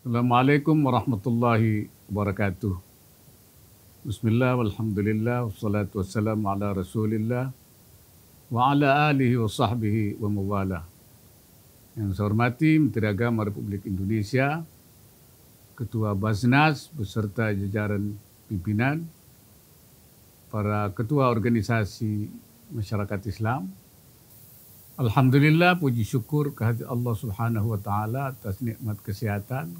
Assalamualaikum warahmatullahi wabarakatuh. Bismillah, walhamdulillah, wassalatu wassalamu ala rasulillah, wa ala alihi wa sahbihi wa mawala. Yang saya hormati Menteri Agama Republik Indonesia, Ketua Basnas beserta jajaran pimpinan, para ketua organisasi masyarakat Islam. Alhamdulillah puji syukur kehadirat Allah Subhanahu wa taala atas nikmat kesehatan,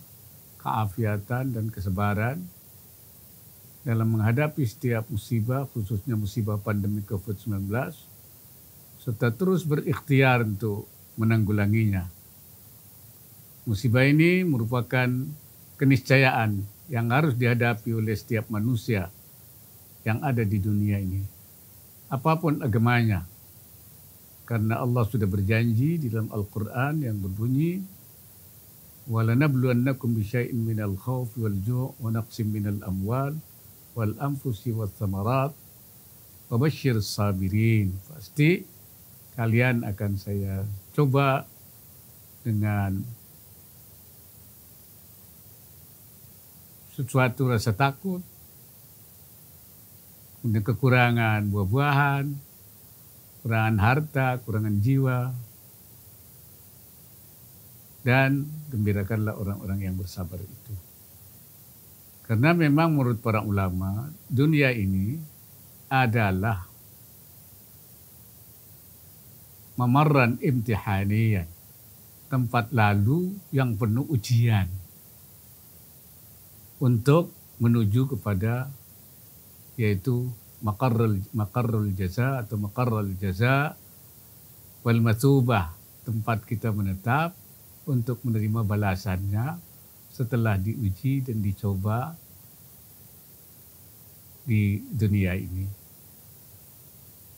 keafiatan dan kesebaran dalam menghadapi setiap musibah, khususnya musibah pandemi COVID-19, serta terus berikhtiar untuk menanggulanginya. Musibah ini merupakan keniscayaan yang harus dihadapi oleh setiap manusia yang ada di dunia ini, apapun agamanya, karena Allah sudah berjanji di dalam Al-Quran yang berbunyi, ولنبلونكم بشيء من الخوف والجوع ونقص من الأموال والأنفس والثمرات وبشر الصابرين pasti kalian akan saya coba dengan sesuatu rasa takut, dengan kekurangan buah-buahan, kekurangan harta, kekurangan jiwa, dan gembirakanlah orang-orang yang bersabar itu. Karena memang menurut para ulama, dunia ini adalah memaran imtihanian, tempat lalu yang penuh ujian untuk menuju kepada yaitu makarul makarul jaza atau makarul jaza wal matubah tempat kita menetap untuk menerima balasannya setelah diuji dan dicoba di dunia ini.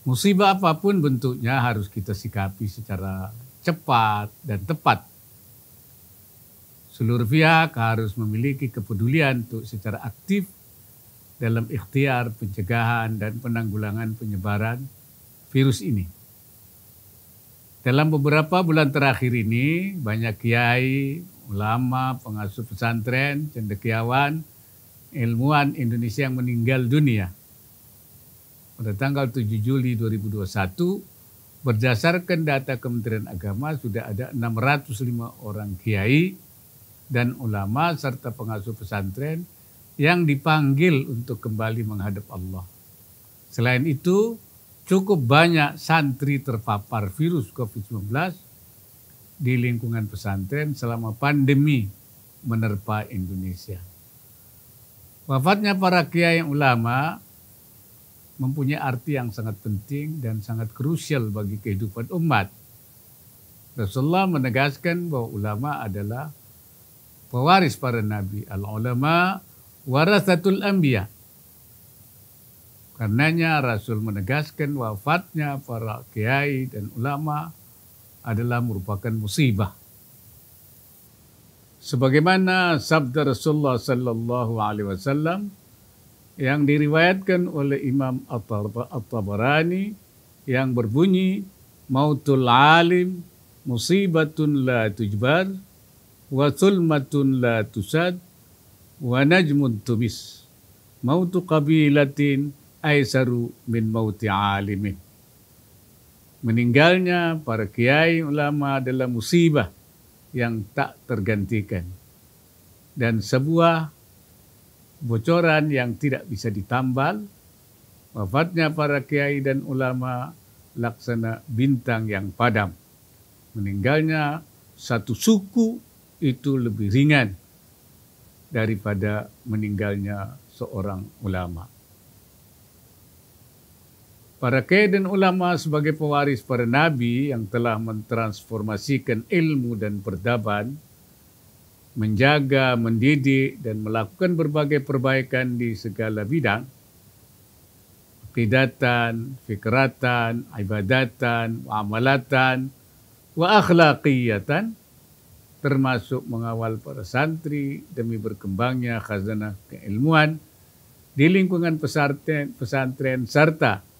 Musibah apapun bentuknya harus kita sikapi secara cepat dan tepat. Seluruh pihak harus memiliki kepedulian untuk secara aktif dalam ikhtiar pencegahan dan penanggulangan penyebaran virus ini. Dalam beberapa bulan terakhir ini, banyak kiai, ulama, pengasuh pesantren, cendekiawan, ilmuwan Indonesia yang meninggal dunia. Pada tanggal 7 Juli 2021, berdasarkan data Kementerian Agama sudah ada 605 orang kiai dan ulama serta pengasuh pesantren yang dipanggil untuk kembali menghadap Allah. Selain itu, cukup banyak santri terpapar virus COVID-19 di lingkungan pesantren selama pandemi menerpa Indonesia. Wafatnya para kiai yang ulama mempunyai arti yang sangat penting dan sangat krusial bagi kehidupan umat. Rasulullah menegaskan bahwa ulama adalah pewaris para nabi. Al-ulama warasatul anbiya' Karenanya Rasul menegaskan wafatnya para kiai dan ulama adalah merupakan musibah. Sebagaimana sabda Rasulullah sallallahu alaihi wasallam yang diriwayatkan oleh Imam At-Tabarani yang berbunyi mautul alim musibatun la tujbar wa sulmatun la tusad wa najmun tumis mautu qabilatin aisaru min mauti alimin. Meninggalnya para kiai ulama adalah musibah yang tak tergantikan dan sebuah bocoran yang tidak bisa ditambal wafatnya para kiai dan ulama laksana bintang yang padam meninggalnya satu suku itu lebih ringan daripada meninggalnya seorang ulama Para kiai dan ulama sebagai pewaris para nabi yang telah mentransformasikan ilmu dan peradaban, menjaga, mendidik, dan melakukan berbagai perbaikan di segala bidang, qidatan, fikratan, ibadatan, wa amalatan, wa akhlaqiyatan, termasuk mengawal para santri demi berkembangnya khazanah keilmuan di lingkungan pesantren, pesantren serta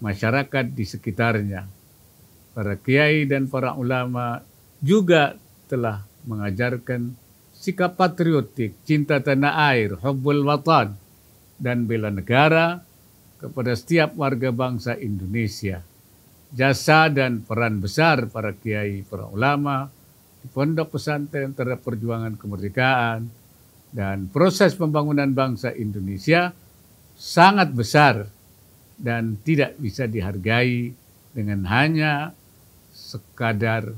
masyarakat di sekitarnya. Para kiai dan para ulama juga telah mengajarkan sikap patriotik, cinta tanah air, hubbul watan, dan bela negara kepada setiap warga bangsa Indonesia. Jasa dan peran besar para kiai, para ulama, di pondok pesantren terhadap perjuangan kemerdekaan, dan proses pembangunan bangsa Indonesia sangat besar dan tidak bisa dihargai dengan hanya sekadar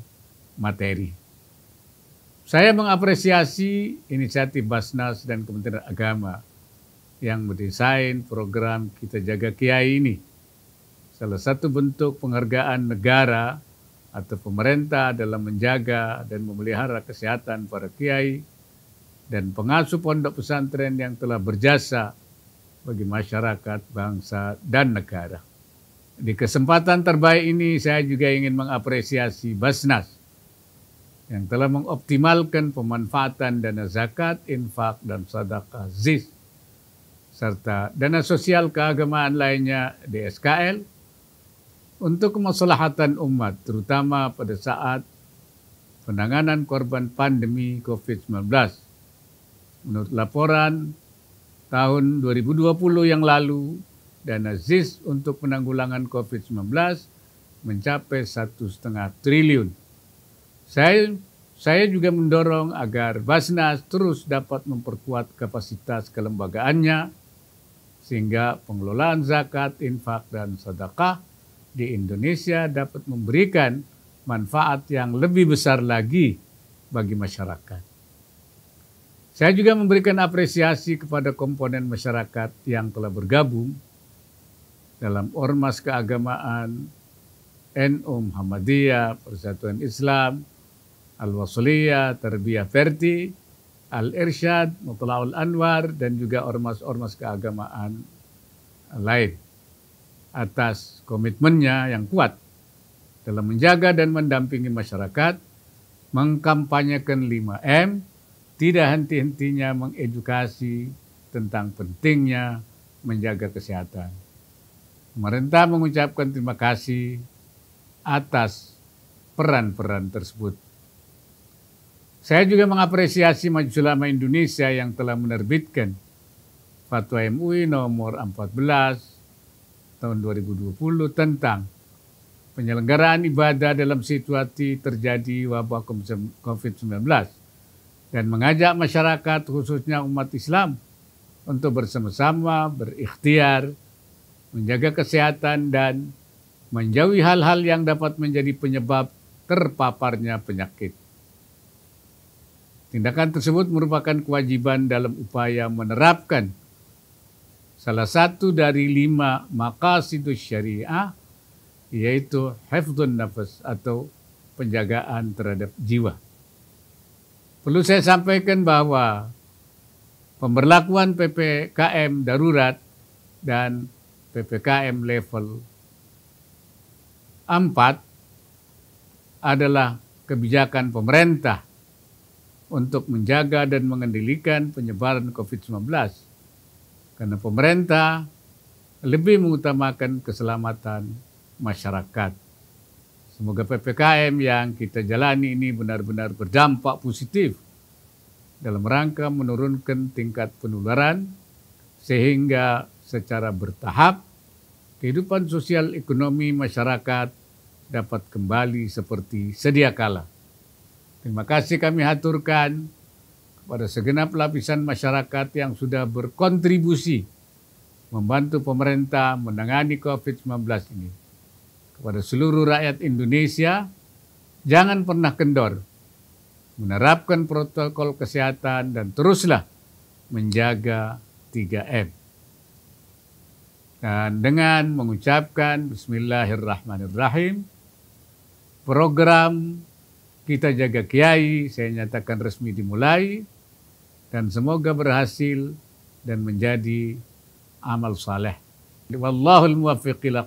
materi. Saya mengapresiasi inisiatif Basnas dan Kementerian Agama yang mendesain program Kita Jaga Kiai ini. Salah satu bentuk penghargaan negara atau pemerintah dalam menjaga dan memelihara kesehatan para kiai dan pengasuh pondok pesantren yang telah berjasa bagi masyarakat, bangsa, dan negara. Di kesempatan terbaik ini saya juga ingin mengapresiasi Basnas yang telah mengoptimalkan pemanfaatan dana zakat, infak, dan sadaqah ZIS serta dana sosial keagamaan lainnya di SKL untuk kemaslahatan umat terutama pada saat penanganan korban pandemi COVID-19. Menurut laporan tahun 2020 yang lalu dana ZIS untuk penanggulangan COVID-19 mencapai satu setengah triliun. Saya saya juga mendorong agar Basnas terus dapat memperkuat kapasitas kelembagaannya sehingga pengelolaan zakat, infak, dan sedekah di Indonesia dapat memberikan manfaat yang lebih besar lagi bagi masyarakat. Saya juga memberikan apresiasi kepada komponen masyarakat yang telah bergabung dalam Ormas Keagamaan, NU Muhammadiyah, Persatuan Islam, Al-Wasliyah, Terbiah Verti, Al-Irsyad, Mutla'ul Anwar, dan juga ormas-ormas keagamaan lain atas komitmennya yang kuat dalam menjaga dan mendampingi masyarakat, mengkampanyekan 5M, tidak henti-hentinya mengedukasi tentang pentingnya menjaga kesehatan. Pemerintah mengucapkan terima kasih atas peran-peran tersebut. Saya juga mengapresiasi Majelis Ulama Indonesia yang telah menerbitkan Fatwa MUI nomor 14 tahun 2020 tentang penyelenggaraan ibadah dalam situasi terjadi wabah COVID-19 dan mengajak masyarakat khususnya umat Islam untuk bersama-sama berikhtiar menjaga kesehatan dan menjauhi hal-hal yang dapat menjadi penyebab terpaparnya penyakit. Tindakan tersebut merupakan kewajiban dalam upaya menerapkan salah satu dari lima makasidus syariah yaitu hefdun nafas atau penjagaan terhadap jiwa. Perlu saya sampaikan bahwa pemberlakuan PPKM darurat dan PPKM level 4 adalah kebijakan pemerintah untuk menjaga dan mengendalikan penyebaran COVID-19 karena pemerintah lebih mengutamakan keselamatan masyarakat. Semoga PPKM yang kita jalani ini benar-benar berdampak positif dalam rangka menurunkan tingkat penularan sehingga secara bertahap kehidupan sosial ekonomi masyarakat dapat kembali seperti sedia kala. Terima kasih kami haturkan kepada segenap lapisan masyarakat yang sudah berkontribusi membantu pemerintah menangani COVID-19 ini kepada seluruh rakyat Indonesia, jangan pernah kendor, menerapkan protokol kesehatan dan teruslah menjaga 3M. Dan dengan mengucapkan Bismillahirrahmanirrahim, program kita jaga Kiai, saya nyatakan resmi dimulai, dan semoga berhasil dan menjadi amal saleh. Wallahul muwaffiq ila